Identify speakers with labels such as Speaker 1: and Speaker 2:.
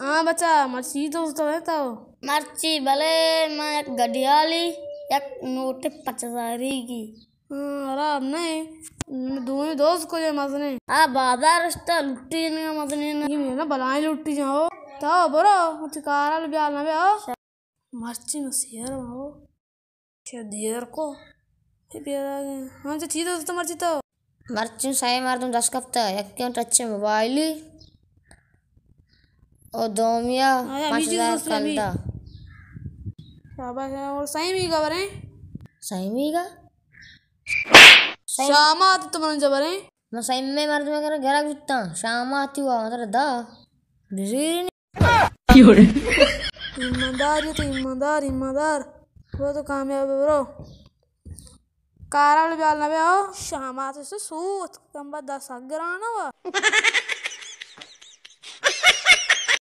Speaker 1: हाँ बच्चा मर्ची तो दोस्त रहता हो मर्ची भले मैं एक गढ़ियाली एक नोट पचासारी की हाँ आराम नहीं दूनी दोस्त को ये मसने आ बादा लुटी नहीं है मजने ना ये मेरा बलाएं लुटी जाओ तो बोलो मुझे काराल ब्याल भी ब्याह मर्ची में शेयर हो क्या देर को फिर आ गए हाँ जो चीज तो मर्ची तो मर्ची सही मार तुम दस कप्ता तो एक क्यों टच्चे तो मोबाइली ओदोमिया हाँ कंदा शाबाश और सही में खबर है सही में का शामा तो तुम जबर है मैं सही में मर तुम्हें कर घर जुत्ता शामा आती हुआ मतलब दा बिजली नहीं ईमानदार ये तो ईमानदार ईमानदार वो तो कामयाब है ब्रो कारा वाले जाल ना बे आओ शामा तो सूत कंबा दस अगर हुआ